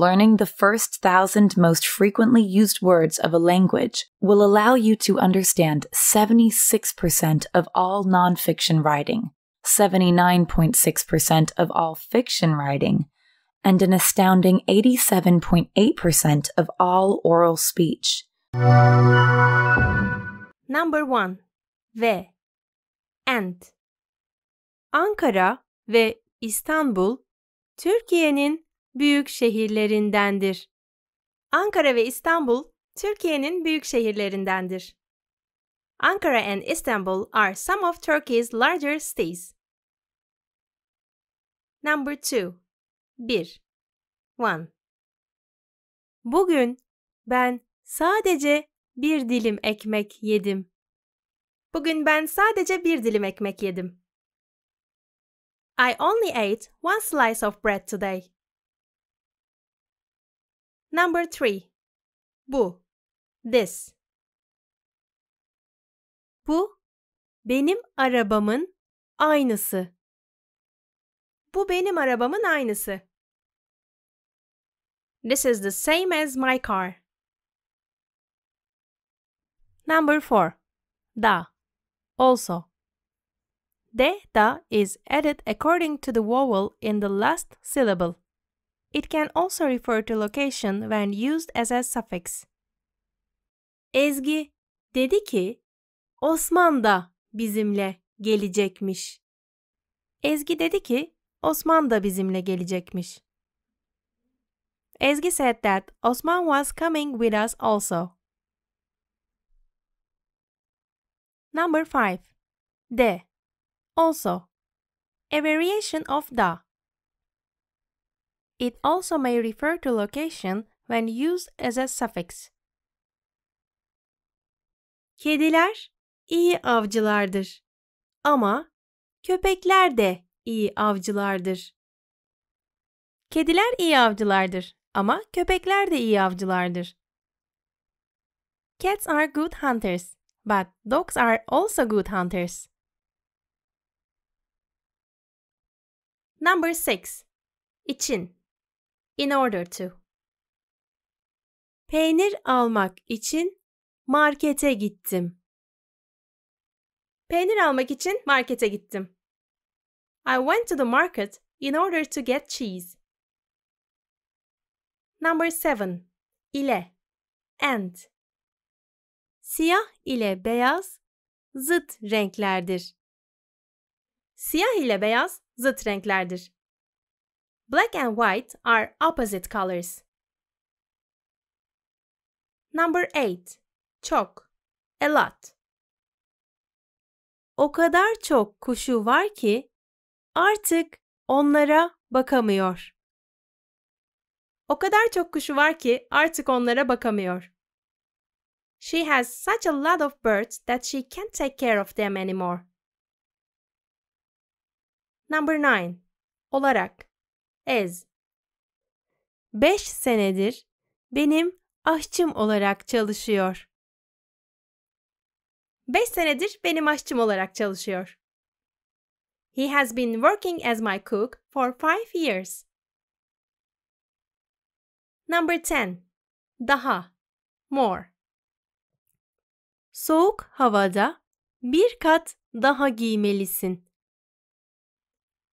Learning the first thousand most frequently used words of a language will allow you to understand 76% of all nonfiction writing, 79.6% of all fiction writing, and an astounding 87.8% of all oral speech. Number 1. Ve and Ankara ve İstanbul Türkiye'nin büyük şehirlerindendir. Ankara ve İstanbul Türkiye'nin büyük şehirlerindendir. Ankara and Istanbul are some of Turkey's larger cities. Number 2 1 1 Bugün ben sadece bir dilim ekmek yedim. Bugün ben sadece bir dilim ekmek yedim. I only ate one slice of bread today. Number 3. Bu. This. Bu benim arabamın aynısı. Bu benim arabamın aynısı. This is the same as my car. Number 4. Da. Also. De da is added according to the vowel in the last syllable. It can also refer to location when used as a suffix. Ezgi dedi ki, Osman da bizimle gelecekmiş. Ezgi dedi ki, Osman da bizimle gelecekmiş. Ezgi said that Osman was coming with us also. Number 5. De. Also. A variation of da. It also may refer to location when used as a suffix. Kediler iyi avcılardır. Ama köpekler de iyi avcılardır. Kediler iyi avcılardır ama köpekler de iyi avcılardır. Cats are good hunters, but dogs are also good hunters. Number 6. İçin in order to. Peynir almak için markete gittim. Peynir almak için markete gittim. I went to the market in order to get cheese. Number 7. ile and Siyah ile beyaz zıt renklerdir. Siyah ile beyaz zıt renklerdir. Black and white are opposite colors. Number 8. Çok. A lot. O kadar çok kuşu var ki artık onlara bakamıyor. O kadar çok kuşu var ki artık onlara bakamıyor. She has such a lot of birds that she can't take care of them anymore. Number 9. Olarak Ez. Beş senedir benim aşçım olarak çalışıyor. Beş senedir benim aşçım olarak çalışıyor. He has been working as my cook for five years. Number 10. Daha. More. Soğuk havada bir kat daha giymelisin.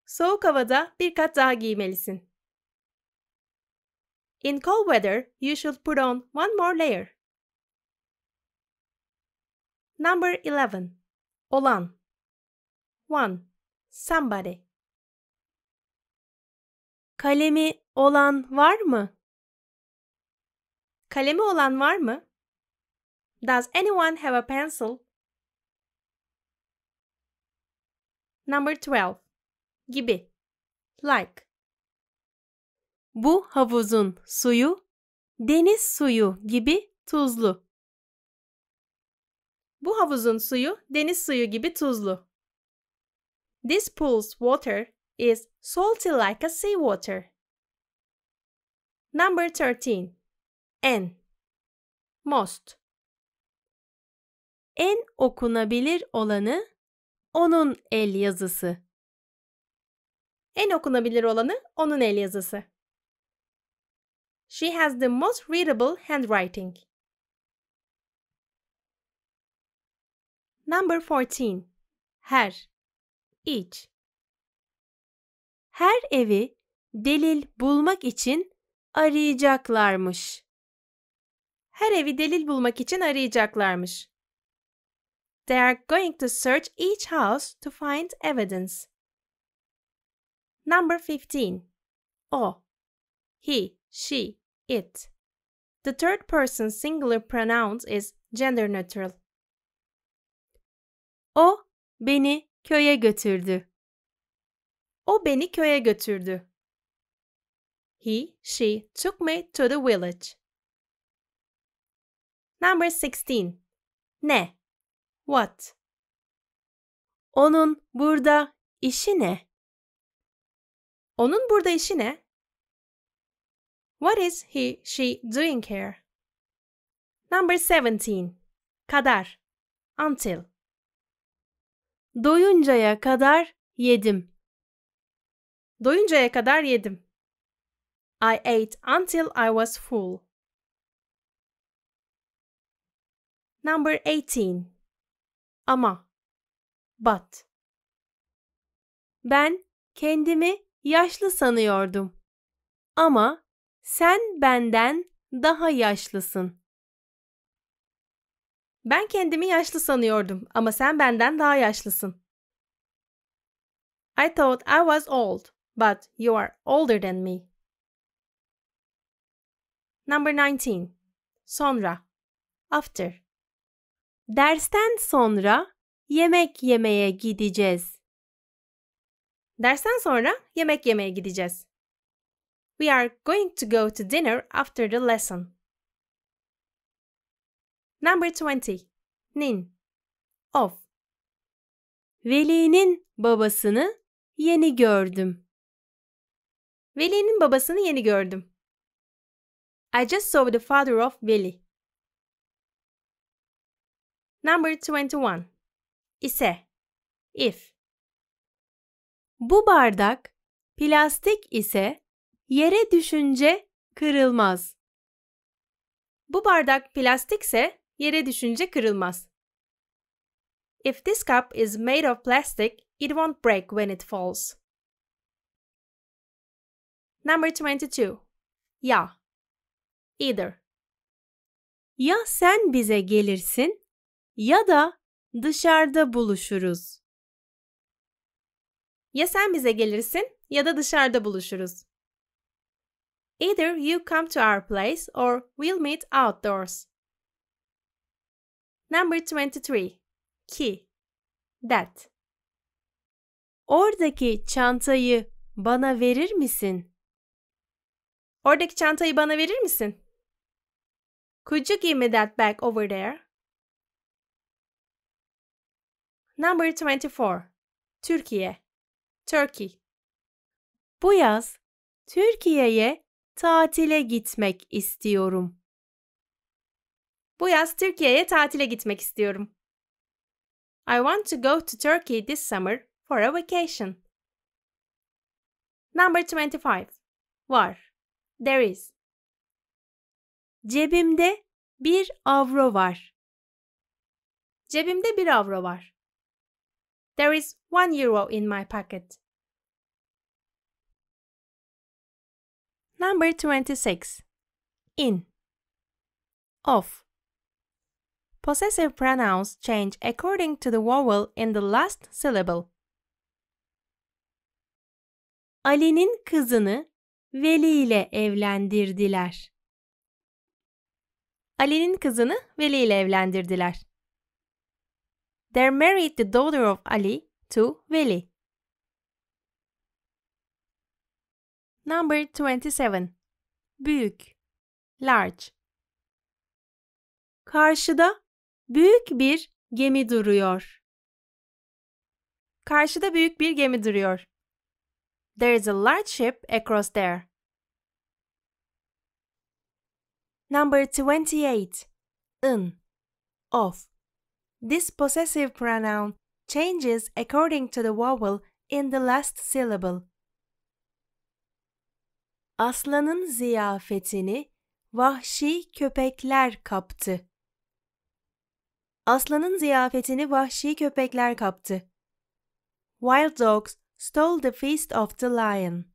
Soğuk havada bir kat daha giymelisin. In cold weather, you should put on one more layer. Number 11. Olan. 1. Somebody. Kalemi olan var mı? Kalemi olan var mı? Does anyone have a pencil? Number 12 gibi. Like. Bu havuzun suyu deniz suyu gibi tuzlu. Bu havuzun suyu deniz suyu gibi tuzlu. This pool's water is salty like a sea water. Number 13. En. Most. En okunabilir olanı onun el yazısı. En okunabilir olanı onun el yazısı. She has the most readable handwriting. Number 14. Her. Each. Her evi delil bulmak için arayacaklarmış. Her evi delil bulmak için arayacaklarmış. They are going to search each house to find evidence. Number 15. O. He, she, it. The third person singular pronoun is gender neutral. O beni köye götürdü. O beni köye götürdü. He, she took me to the village. Number 16. Ne? What? Onun burada işi ne? Onun burada işi ne? What is he, she doing here? Number 17. Kadar. Until. Doyuncaya kadar yedim. Doyuncaya kadar yedim. I ate until I was full. Number 18. Ama. But. Ben kendimi yaşlı sanıyordum. Ama sen benden daha yaşlısın. Ben kendimi yaşlı sanıyordum ama sen benden daha yaşlısın. I thought I was old, but you are older than me. Number 19. Sonra. After. Dersten sonra yemek yemeye gideceğiz. Dersten sonra yemek yemeye gideceğiz. We are going to go to dinner after the lesson. Number 20. Nin. Of. Veli'nin babasını yeni gördüm. Veli'nin babasını yeni gördüm. I just saw the father of Veli. Number 21. ise If. Bu bardak plastik ise yere düşünce kırılmaz. Bu bardak plastikse yere düşünce kırılmaz. If this cup is made of plastic, it won't break when it falls. Number 22. Ya. Either. Ya sen bize gelirsin ya da dışarıda buluşuruz. Ya sen bize gelirsin ya da dışarıda buluşuruz. Either you come to our place or we'll meet outdoors. Number 23. Ki. That. Oradaki çantayı bana verir misin? Oradaki çantayı bana verir misin? Could you give me that bag over there? Number 24. Türkiye. Turkey. Bu yaz Türkiye'ye tatile gitmek istiyorum. Bu yaz Türkiye'ye tatile gitmek istiyorum. I want to go to Turkey this summer for a vacation. Number 25. Var. There is. Cebimde bir avro var. Cebimde bir avro var. There is one euro in my pocket. Number 26. In. Off. Possessive pronouns change according to the vowel in the last syllable. Ali'nin kızını Veli ile evlendirdiler. Ali'nin kızını Veli ile evlendirdiler. They married the daughter of Ali to Veli. Number 27. Büyük. Large. Karşıda büyük bir gemi duruyor. Karşıda büyük bir gemi duruyor. There is a large ship across there. Number 28. In. Off. This possessive pronoun changes according to the vowel in the last syllable. Aslanın ziyafetini vahşi köpekler kaptı. Aslanın ziyafetini vahşi köpekler kaptı. Wild dogs stole the feast of the lion.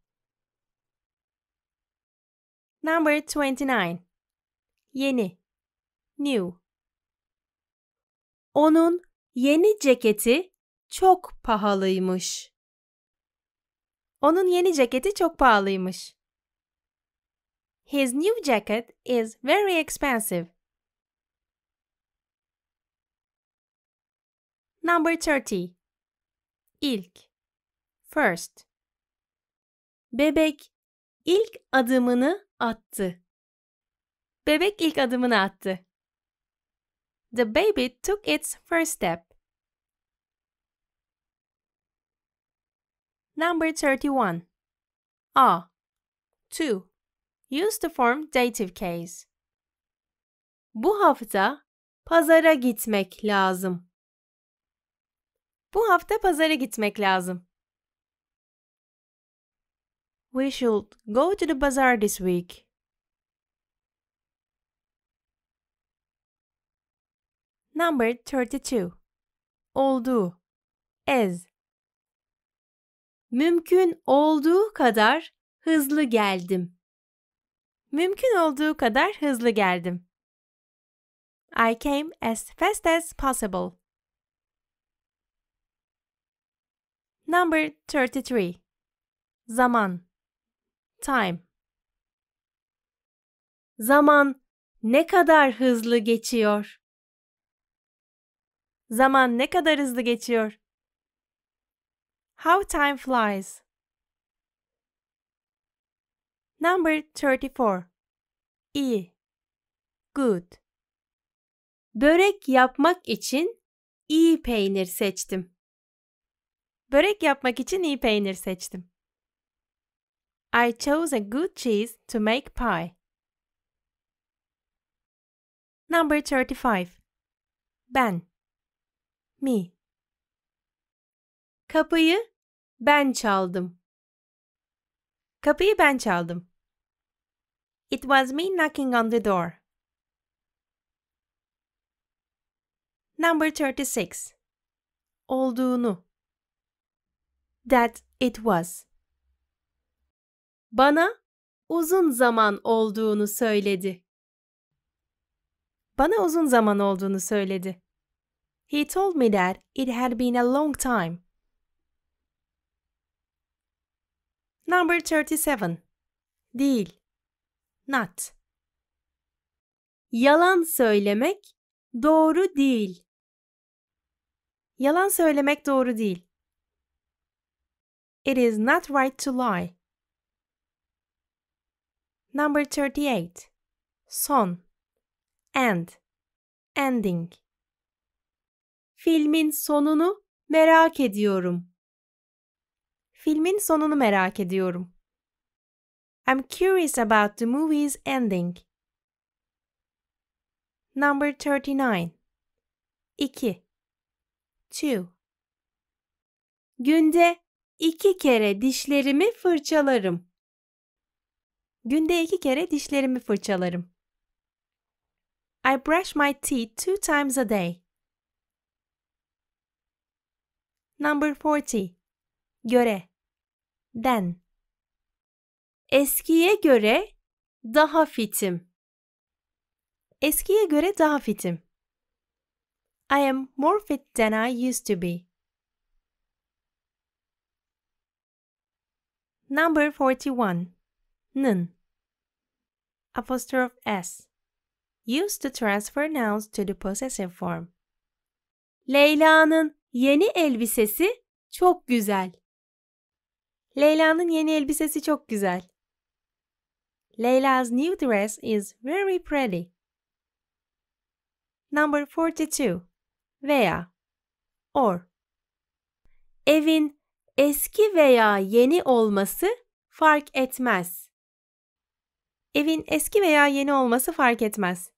Number 29. Yeni. New. Onun yeni ceketi çok pahalıymış. Onun yeni ceketi çok pahalıymış. His new jacket is very expensive. Number 30. İlk. First. Bebek ilk adımını attı. Bebek ilk adımını attı. the baby took its first step. Number 31. A. 2. Use the form dative case. Bu hafta pazara gitmek lazım. Bu hafta pazara gitmek lazım. We should go to the bazaar this week. Number 32. Olduğu. As. Mümkün olduğu kadar hızlı geldim. Mümkün olduğu kadar hızlı geldim. I came as fast as possible. Number 33. Zaman. Time. Zaman ne kadar hızlı geçiyor. Zaman ne kadar hızlı geçiyor. How time flies. Number 34. İyi. Good. Börek yapmak için iyi peynir seçtim. Börek yapmak için iyi peynir seçtim. I chose a good cheese to make pie. Number 35. Ben. Mi Kapıyı ben çaldım. Kapıyı ben çaldım. It was me knocking on the door. Number 36. Olduğunu. That it was. Bana uzun zaman olduğunu söyledi. Bana uzun zaman olduğunu söyledi. He told me that it had been a long time. Number 37. Değil. Not. Yalan söylemek doğru değil. Yalan söylemek doğru değil. It is not right to lie. Number 38. Son. End. Ending filmin sonunu merak ediyorum. Filmin sonunu merak ediyorum. I'm curious about the movie's ending. Number 39 2 2 Günde iki kere dişlerimi fırçalarım. Günde iki kere dişlerimi fırçalarım. I brush my teeth two times a day. Number 40. Göre. Den. Eskiye göre daha fitim. Eskiye göre daha fitim. I am more fit than I used to be. Number 41. Nın. Apostrophe S. Use the transfer nouns to the possessive form. Leyla'nın Yeni elbisesi çok güzel. Leyla'nın yeni elbisesi çok güzel. Leyla's new dress is very pretty. Number 42. Veya or Evin eski veya yeni olması fark etmez. Evin eski veya yeni olması fark etmez.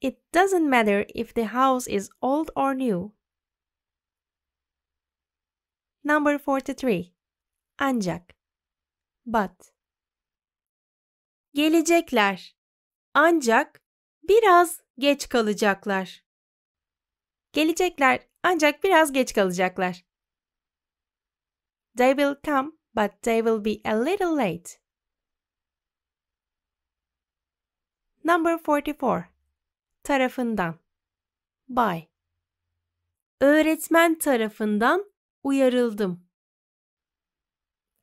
It doesn't matter if the house is old or new. Number 43. Ancak. But. Gelecekler. Ancak biraz geç kalacaklar. Gelecekler ancak biraz geç kalacaklar. They will come but they will be a little late. Number 44. Tarafından. By. Öğretmen tarafından Uyarıldım.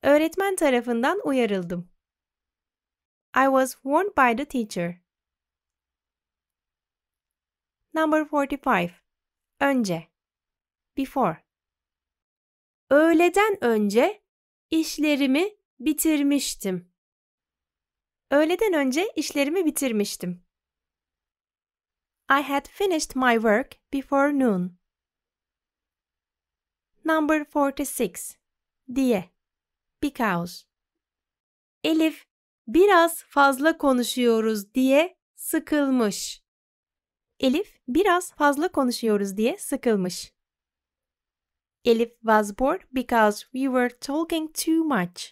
Öğretmen tarafından uyarıldım. I was warned by the teacher. Number 45. Önce. Before. Öğleden önce işlerimi bitirmiştim. Öğleden önce işlerimi bitirmiştim. I had finished my work before noon. Number 46 diye. Because. Elif biraz fazla konuşuyoruz diye sıkılmış. Elif biraz fazla konuşuyoruz diye sıkılmış. Elif was bored because we were talking too much.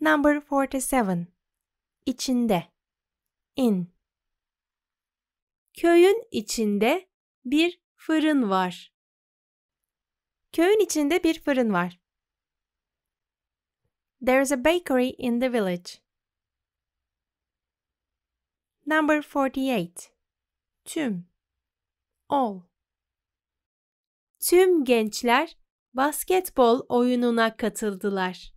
Number 47. İçinde. In. Köyün içinde bir fırın var. Köyün içinde bir fırın var. There is a bakery in the village. Number 48. Tüm. All. Tüm gençler basketbol oyununa katıldılar.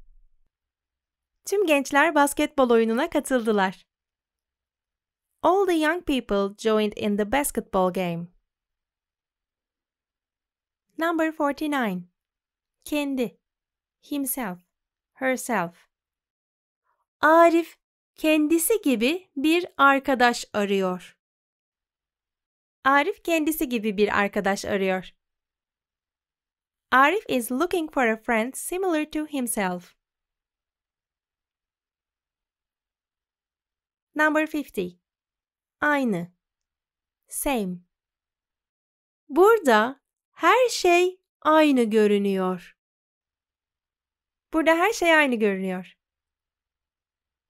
Tüm gençler basketbol oyununa katıldılar. All the young people joined in the basketball game. Number 49. Kendi. Himself. Herself. Arif kendisi gibi bir arkadaş arıyor. Arif kendisi gibi bir arkadaş arıyor. Arif is looking for a friend similar to himself. Number 50. Aynı. Same. Burada her şey aynı görünüyor. Burada her şey aynı görünüyor.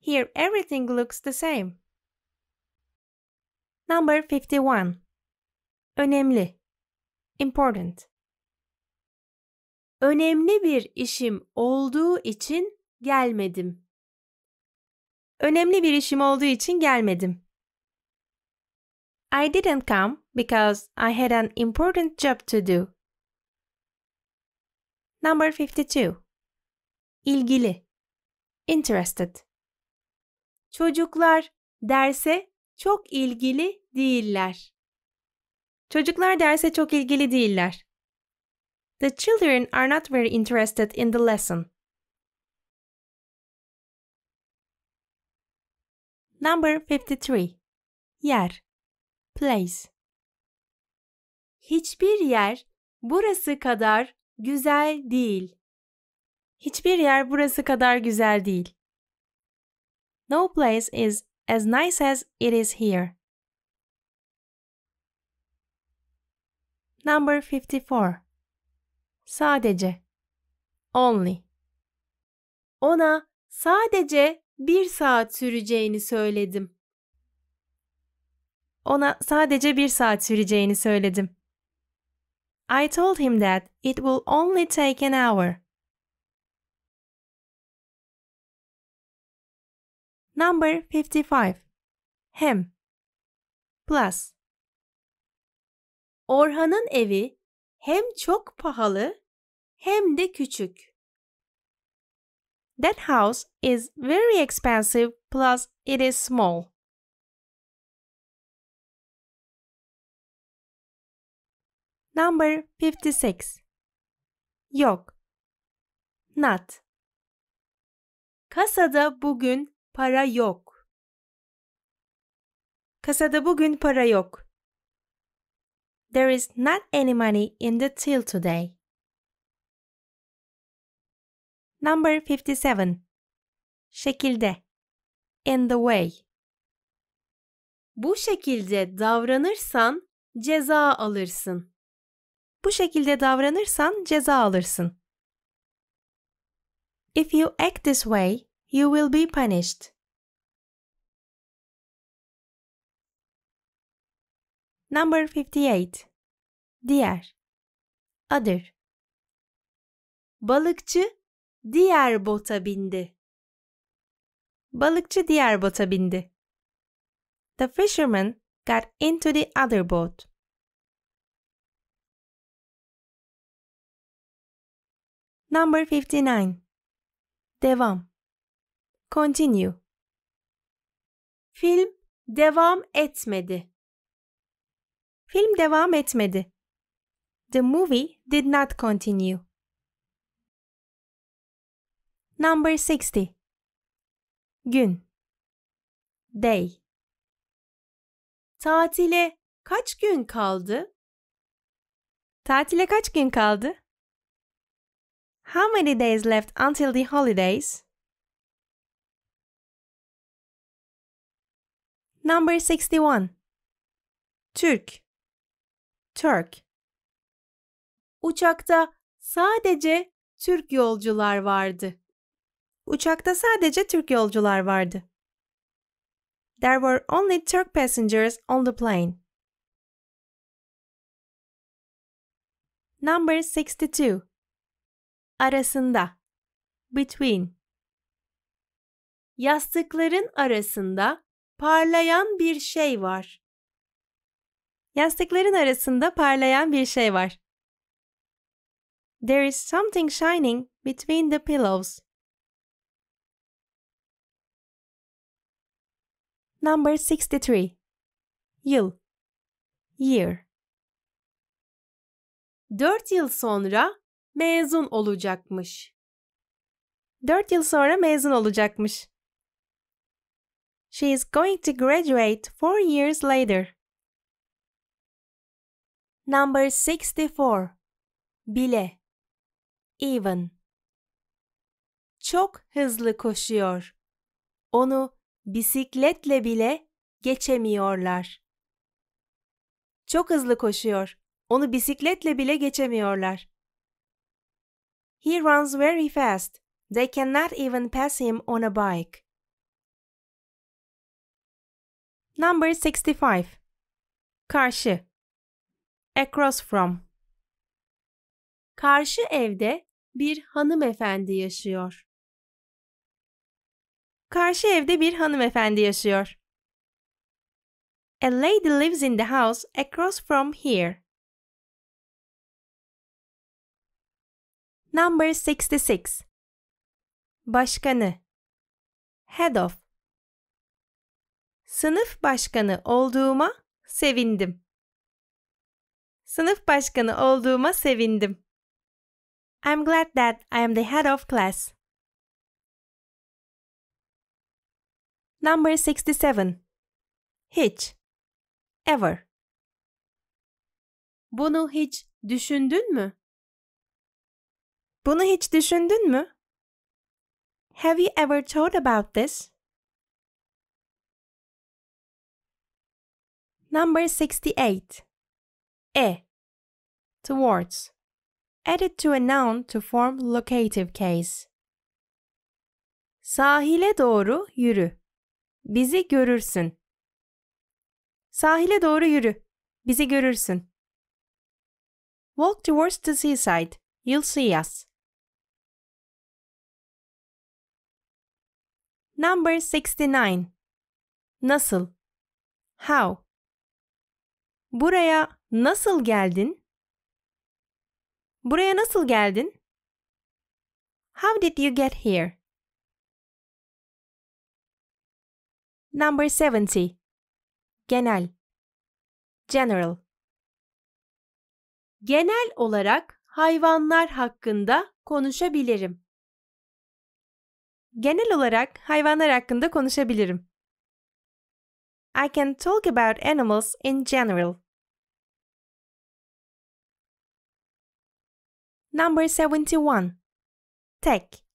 Here everything looks the same. Number 51. Önemli. Important. Önemli bir işim olduğu için gelmedim. Önemli bir işim olduğu için gelmedim. I didn't come because I had an important job to do. Number 52. İlgili. Interested. Çocuklar derse çok ilgili değiller. Çocuklar derse çok ilgili değiller. The children are not very interested in the lesson. Number 53. Yer. Place. Hiçbir yer burası kadar güzel değil. Hiçbir yer burası kadar güzel değil. No place is as nice as it is here. Number 54. Sadece. Only. Ona sadece bir saat süreceğini söyledim. Ona sadece bir saat süreceğini söyledim. I told him that it will only take an hour. Number 55. Hem. Plus. Orhan'ın evi hem çok pahalı hem de küçük. That house is very expensive plus it is small. Number 56. Yok. Not. Kasada bugün para yok. Kasada bugün para yok. There is not any money in the till today. Number 57. Şekilde. In the way. Bu şekilde davranırsan ceza alırsın. Bu şekilde davranırsan ceza alırsın. If you act this way, you will be punished. Number 58. Diğer. Other. Balıkçı diğer bota bindi. Balıkçı diğer bota bindi. The fisherman got into the other boat. Number 59. Devam. Continue. Film devam etmedi. Film devam etmedi. The movie did not continue. Number 60. Gün. Day. Tatile kaç gün kaldı? Tatile kaç gün kaldı? How many days left until the holidays? Number 61. Türk Turk Uçakta sadece Türk yolcular vardı. Uçakta sadece Türk yolcular vardı. There were only Turk passengers on the plane. Number 62 arasında between Yastıkların arasında parlayan bir şey var. Yastıkların arasında parlayan bir şey var. There is something shining between the pillows. Number 63. Yıl. Year. 4 yıl sonra mezun olacakmış. Dört yıl sonra mezun olacakmış. She is going to graduate four years later. Number 64. Bile. Even. Çok hızlı koşuyor. Onu bisikletle bile geçemiyorlar. Çok hızlı koşuyor. Onu bisikletle bile geçemiyorlar. He runs very fast. They cannot even pass him on a bike. Number 65. Karşı. Across from. Karşı evde bir hanımefendi yaşıyor. Karşı evde bir hanımefendi yaşıyor. A lady lives in the house across from here. Number 66 Başkanı Head of Sınıf başkanı olduğuma sevindim. Sınıf başkanı olduğuma sevindim. I'm glad that I am the head of class. Number 67 Hiç Ever Bunu hiç düşündün mü? Bunu hiç düşündün mü? Have you ever thought about this? Number 68. E. Towards. Added to a noun to form locative case. Sahile doğru yürü. Bizi görürsün. Sahile doğru yürü. Bizi görürsün. Walk towards the seaside. You'll see us. Number 69. Nasıl? How? Buraya nasıl geldin? Buraya nasıl geldin? How did you get here? Number 70. Genel. General. Genel olarak hayvanlar hakkında konuşabilirim. Genel olarak hayvanlar hakkında konuşabilirim. I can talk about animals in general. Number 71. Tek.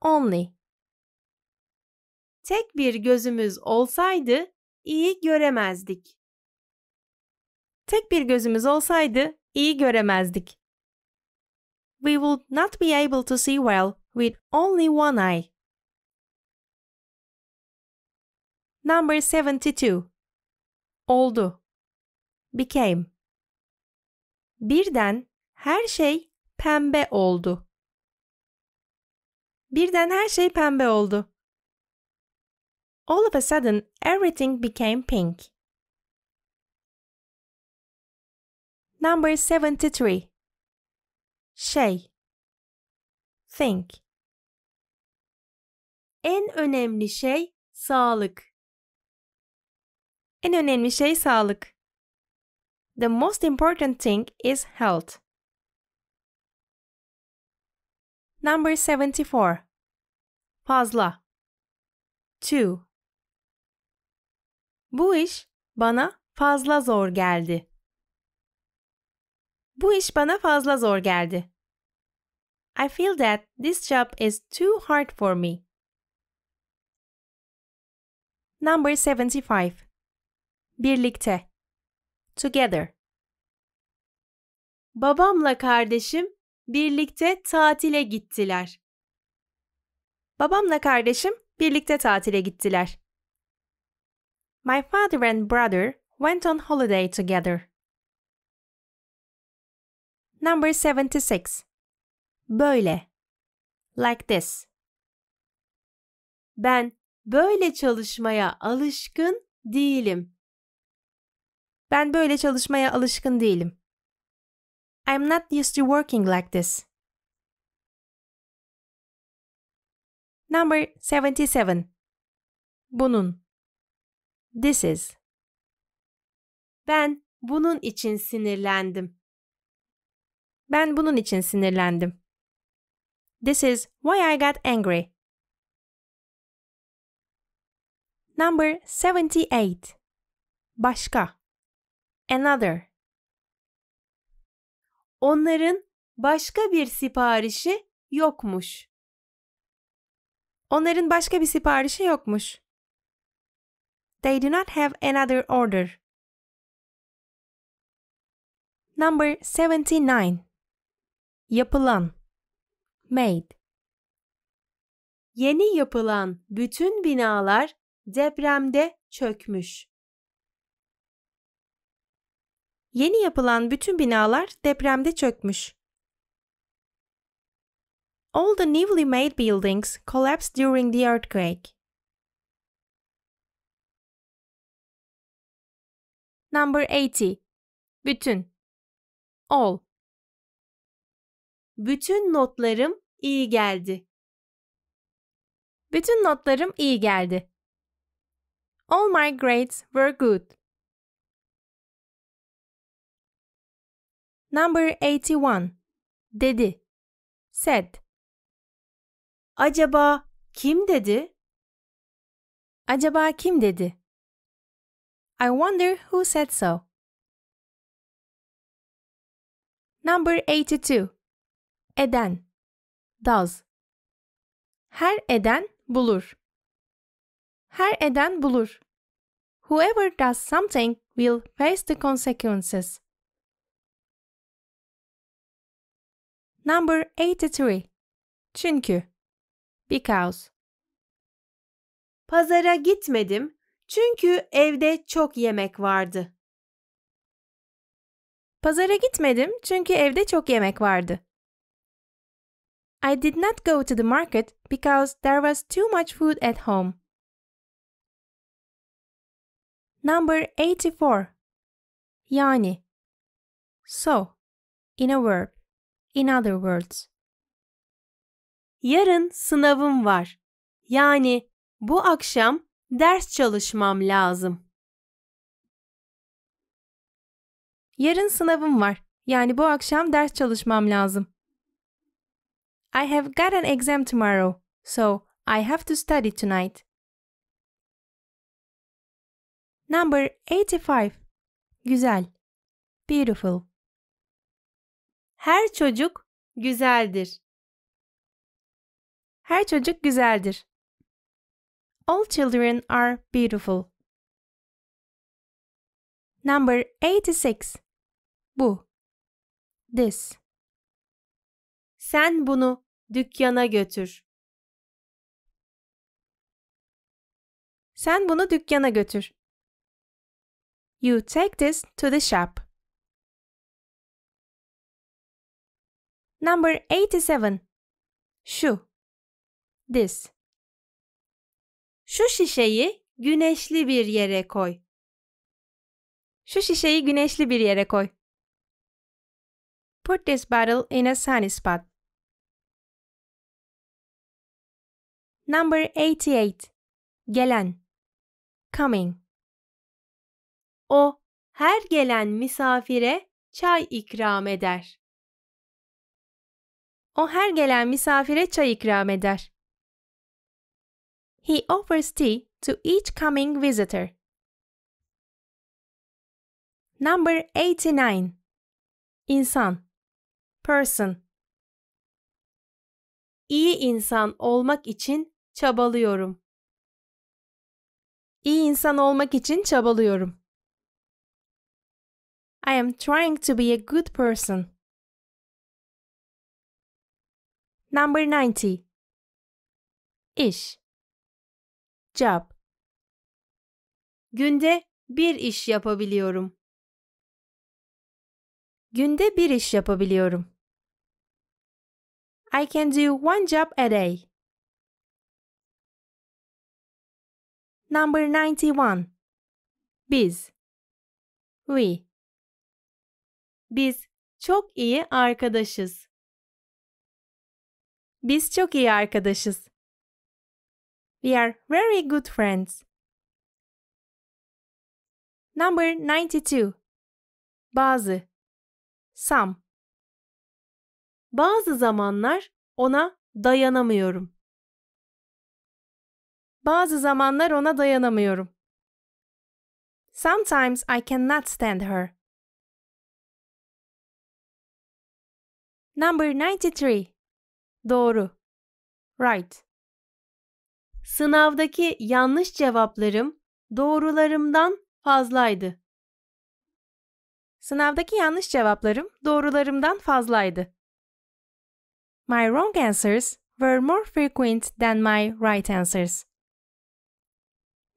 Only. Tek bir gözümüz olsaydı iyi göremezdik. Tek bir gözümüz olsaydı iyi göremezdik. We would not be able to see well with only one eye. Number 72 Oldu Became Birden her şey pembe oldu. Birden her şey pembe oldu. All of a sudden everything became pink. Number 73 Şey Think en önemli şey sağlık. En önemli şey sağlık. The most important thing is health. Number 74. Fazla. 2. Bu iş bana fazla zor geldi. Bu iş bana fazla zor geldi. I feel that this job is too hard for me. Number 75. Birlikte. Together. Babamla kardeşim birlikte tatile gittiler. Babamla kardeşim birlikte tatile gittiler. My father and brother went on holiday together. Number 76. Böyle. Like this. Ben böyle çalışmaya alışkın değilim. Ben böyle çalışmaya alışkın değilim. I'm not used to working like this. Number 77. Bunun. This is. Ben bunun için sinirlendim. Ben bunun için sinirlendim. This is why I got angry. Number 78. Başka. Another. Onların başka bir siparişi yokmuş. Onların başka bir siparişi yokmuş. They do not have another order. Number 79. Yapılan. Made. Yeni yapılan bütün binalar depremde çökmüş. Yeni yapılan bütün binalar depremde çökmüş. All the newly made buildings collapsed during the earthquake. Number 80. Bütün. All. Bütün notlarım iyi geldi. Bütün notlarım iyi geldi. All my grades were good. Number 81. Dedi. Said. Acaba kim dedi? Acaba kim dedi? I wonder who said so. Number 82. Eden. Does. Her eden bulur her eden bulur. Whoever does something will face the consequences. Number 83. Çünkü. Because. Pazara gitmedim çünkü evde çok yemek vardı. Pazara gitmedim çünkü evde çok yemek vardı. I did not go to the market because there was too much food at home. Number 84. Yani. So. In a verb, In other words. Yarın sınavım var. Yani bu akşam ders çalışmam lazım. Yarın sınavım var. Yani bu akşam ders çalışmam lazım. I have got an exam tomorrow, so I have to study tonight. Number 85. Güzel. Beautiful. Her çocuk güzeldir. Her çocuk güzeldir. All children are beautiful. Number 86. Bu. This. Sen bunu dükkana götür. Sen bunu dükkana götür. You take this to the shop. Number 87. Şu. This. Şu şişeyi güneşli bir yere koy. Şu şişeyi güneşli bir yere koy. Put this bottle in a sunny spot. Number 88. Gelen. Coming. O her gelen misafire çay ikram eder. O her gelen misafire çay ikram eder. He offers tea to each coming visitor. Number 89. İnsan. Person. İyi insan olmak için çabalıyorum. İyi insan olmak için çabalıyorum. I am trying to be a good person. Number 90. İş Job Günde bir iş yapabiliyorum. Günde bir iş yapabiliyorum. I can do one job a day. Number 91. Biz. We. Biz çok iyi arkadaşız. Biz çok iyi arkadaşız. We are very good friends. Number 92. Bazı. Some. Bazı zamanlar ona dayanamıyorum. Bazı zamanlar ona dayanamıyorum. Sometimes I cannot stand her. Number 93. Doğru. Right. Sınavdaki yanlış cevaplarım doğrularımdan fazlaydı. Sınavdaki yanlış cevaplarım doğrularımdan fazlaydı. My wrong answers were more frequent than my right answers.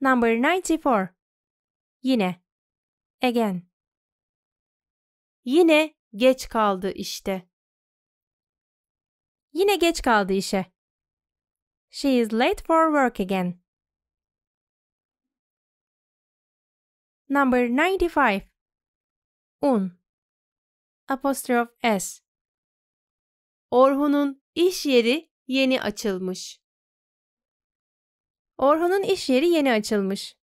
Number 94. Yine. Again. Yine geç kaldı işte. Yine geç kaldı işe. She is late for work again. Number 95. Un. Apostrof S. Orhun'un iş yeri yeni açılmış. Orhun'un iş yeri yeni açılmış.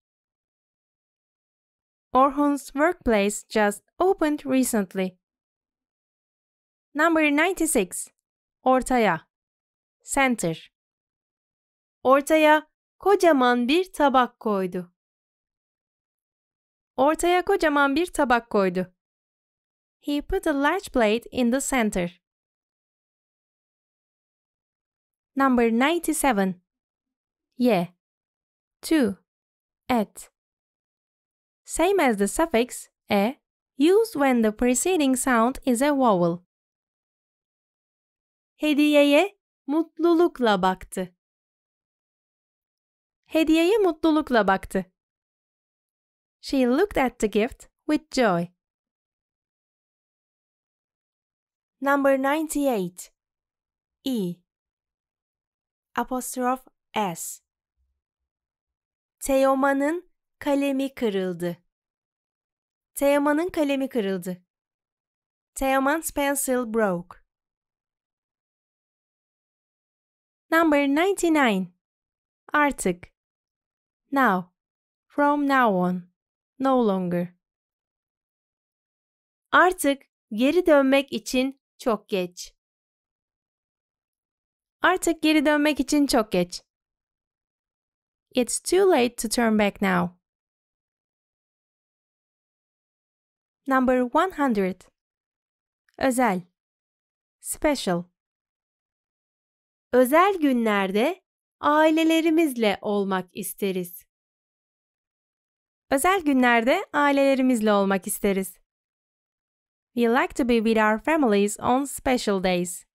Orhun's workplace just opened recently. Number 96 ortaya. Center. Ortaya kocaman bir tabak koydu. Ortaya kocaman bir tabak koydu. He put a large plate in the center. Number 97. Ye. 2. Et. Same as the suffix e, used when the preceding sound is a vowel hediyeye mutlulukla baktı. Hediyeye mutlulukla baktı. She looked at the gift with joy. Number 98. E. Apostrof S. Teoman'ın kalemi kırıldı. Teoman'ın kalemi kırıldı. Teoman's pencil broke. Number 99. Artık. Now. From now on. No longer. Artık geri dönmek için çok geç. Artık geri dönmek için çok geç. It's too late to turn back now. Number 100. Özel. Special. özel günlerde ailelerimizle olmak isteriz. Özel günlerde ailelerimizle olmak isteriz. We like to be with our families on special days.